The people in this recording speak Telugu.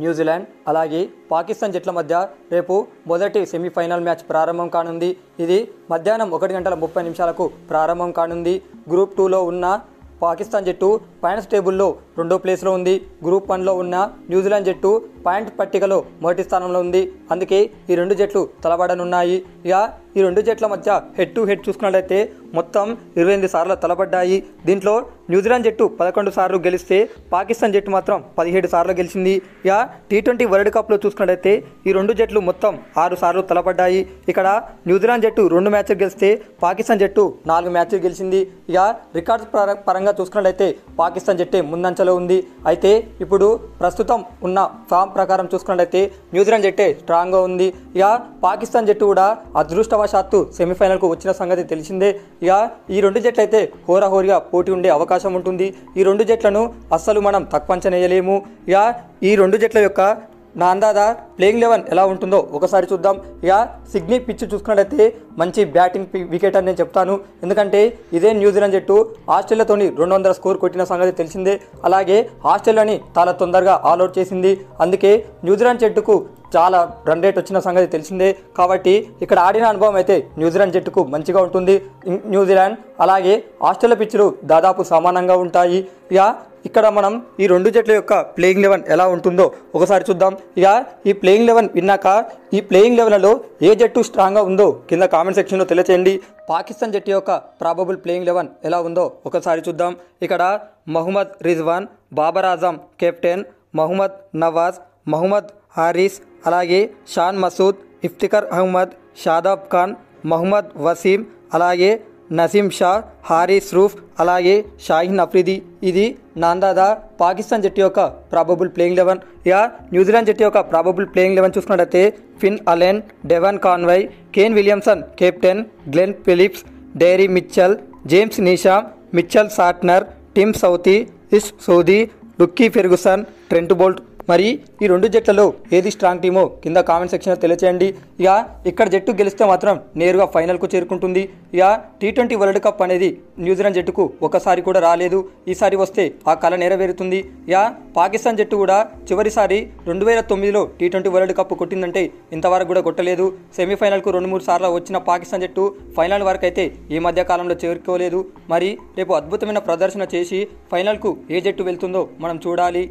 న్యూజిలాండ్ అలాగే పాకిస్తాన్ జట్ల మధ్య రేపు మొదటి సెమీఫైనల్ మ్యాచ్ ప్రారంభం కానుంది ఇది మధ్యాహ్నం ఒకటి గంటల ముప్పై నిమిషాలకు ప్రారంభం కానుంది గ్రూప్ టూలో ఉన్న పాకిస్తాన్ జట్టు పాయింట్స్ టేబుల్లో రెండో ప్లేస్లో ఉంది గ్రూప్ వన్లో ఉన్న న్యూజిలాండ్ జట్టు పాయింట్ పట్టికలో మొదటి స్థానంలో ఉంది అందుకే ఈ రెండు జట్లు తలబడనున్నాయి ఇక ఈ రెండు జట్ల మధ్య హెడ్ టు హెడ్ చూసుకున్నట్లయితే మొత్తం ఇరవై ఎనిమిది సార్లు తలబడ్డాయి దీంట్లో న్యూజిలాండ్ జట్టు పదకొండు సార్లు గెలిస్తే పాకిస్తాన్ జట్టు మాత్రం పదిహేడు సార్లు గెలిచింది ఇక టీ ట్వంటీ వరల్డ్ కప్లో చూసుకున్నట్లయితే ఈ రెండు జట్లు మొత్తం ఆరు సార్లు తలబడ్డాయి ఇక్కడ న్యూజిలాండ్ జట్టు రెండు మ్యాచ్లు గెలిస్తే పాకిస్తాన్ జట్టు నాలుగు మ్యాచ్లు గెలిచింది ఇక రికార్డ్స్ పరంగా చూసుకున్నట్లయితే పాకిస్తాన్ జట్టే ముందంచలో ఉంది అయితే ఇప్పుడు ప్రస్తుతం ఉన్న ఫామ్ ప్రకారం చూసుకున్నట్లయితే న్యూజిలాండ్ జట్టే స్ట్రాంగ్గా ఉంది ఇక పాకిస్తాన్ జట్టు కూడా అదృష్టవశాత్తు సెమీఫైనల్కు వచ్చిన సంగతి తెలిసిందే ఇక ఈ రెండు జట్లు అయితే హోరాహోరిగా పోటీ ఉండే అవకాశం ఉంటుంది ఈ రెండు జట్లను అస్సలు మనం తక్కువంచనేయలేము ఇక ఈ రెండు జట్ల యొక్క నా అందాదా ప్లేయింగ్ లెవెన్ ఎలా ఉంటుందో ఒకసారి చూద్దాం ఇక సిగ్నీ పిచ్ చూసుకున్నట్లయితే మంచి బ్యాటింగ్ వికెట్ అని నేను చెప్తాను ఎందుకంటే ఇదే న్యూజిలాండ్ జట్టు ఆస్ట్రేలియాతోని రెండు వందల స్కోర్ కొట్టిన సంగతి తెలిసిందే అలాగే ఆస్ట్రేలియాని చాలా తొందరగా ఆల్అౌట్ చేసింది అందుకే న్యూజిలాండ్ జట్టుకు చాలా రన్ రేట్ వచ్చిన సంగతి తెలిసిందే కాబట్టి ఇక్కడ ఆడిన అనుభవం అయితే న్యూజిలాండ్ జట్టుకు మంచిగా ఉంటుంది న్యూజిలాండ్ అలాగే ఆస్ట్రేలియా పిచ్చులు దాదాపు సమానంగా ఉంటాయి ఇక ఇక్కడ మనం ఈ రెండు జట్ల యొక్క ప్లేయింగ్ లెవెన్ ఎలా ఉంటుందో ఒకసారి చూద్దాం ఇక ఈ ప్లేయింగ్ లెవెన్ విన్నాక ఈ ప్లేయింగ్ లెవెన్లో ఏ జట్టు స్ట్రాంగ్గా ఉందో కింద కామెంట్ సెక్షన్లో తెలియచేయండి పాకిస్తాన్ జట్టు యొక్క ప్రాబబుల్ ప్లేయింగ్ లెవెన్ ఎలా ఉందో ఒకసారి చూద్దాం ఇక్కడ మహమ్మద్ రిజ్వాన్ బాబర్ ఆజం కెప్టెన్ మహమ్మద్ నవాజ్ మహమ్మద్ హారిస్ అలాగే షాన్ మసూద్ ఇఫ్తికర్ అహ్మద్ షాదాబ్ ఖాన్ మహమ్మద్ వసీమ్ అలాగే నసీమ్ షా హరీస్ రూఫ్ అలాగే షాహిన్ అఫ్రిది ఇది నాన్దాదా పాకిస్తాన్ జట్టు యొక్క ప్రాబబుల్ ప్లేయింగ్ 11 యా న్యూజిలాండ్ జట్టు యొక్క ప్రాబబుల్ ప్లేయింగ్ 11 చూసుకునట్లయితే Finn Allen Devon Conway Kane Williamson captain Glenn Phillips Daryl Mitchell James Neesham Mitchell Santner Tim Southee Ish Sodhi Lockie Ferguson Trent Boult మరి ఈ రెండు జట్లలో ఏది స్ట్రాంగ్ టీమో కింద కామెంట్ సెక్షన్లో తెలియచేయండి ఇక ఇక్కడ జట్టు గెలిస్తే మాత్రం నేరుగా ఫైనల్కు చేరుకుంటుంది ఇక టీ ట్వంటీ వరల్డ్ కప్ అనేది న్యూజిలాండ్ జట్టుకు ఒకసారి కూడా రాలేదు ఈసారి వస్తే ఆ కళ నెరవేరుతుంది ఇక పాకిస్తాన్ జట్టు కూడా చివరిసారి రెండు వేల తొమ్మిదిలో టీ ట్వంటీ వరల్డ్ కప్ కొట్టిందంటే ఇంతవరకు కూడా కొట్టలేదు సెమీఫైనల్కు రెండు మూడు సార్లు వచ్చిన పాకిస్తాన్ జట్టు ఫైనల్ వరకు అయితే ఈ మధ్య కాలంలో చేరుకోలేదు మరి రేపు అద్భుతమైన ప్రదర్శన చేసి ఫైనల్కు ఏ జట్టు వెళ్తుందో మనం చూడాలి